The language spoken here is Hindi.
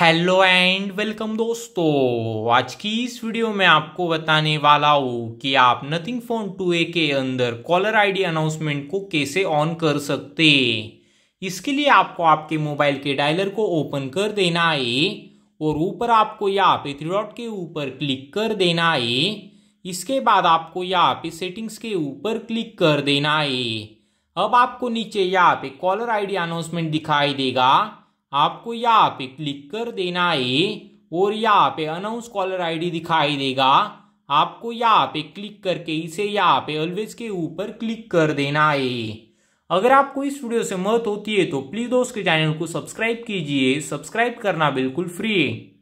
हेलो एंड वेलकम दोस्तों आज की इस वीडियो में आपको बताने वाला हूँ कि आप नथिंग फोन टू ए के अंदर कॉलर आईडी अनाउंसमेंट को कैसे ऑन कर सकते इसके लिए आपको आपके मोबाइल के डायलर को ओपन कर देना है और ऊपर आपको यहाँ पे थ्री डॉट के ऊपर क्लिक कर देना है इसके बाद आपको यहाँ पे सेटिंग्स के ऊपर क्लिक कर देना है अब आपको नीचे यहाँ पे कॉलर आईडी अनाउंसमेंट दिखाई देगा आपको यहाँ पे क्लिक कर देना है और यहाँ पे अनाउंस कॉलर आईडी दिखाई देगा आपको यहाँ पे क्लिक करके इसे यहाँ पे ऑलवेज के ऊपर क्लिक कर देना है अगर आपको इस वीडियो से मत होती है तो प्लीज़ दोस्त के चैनल को सब्सक्राइब कीजिए सब्सक्राइब करना बिल्कुल फ्री है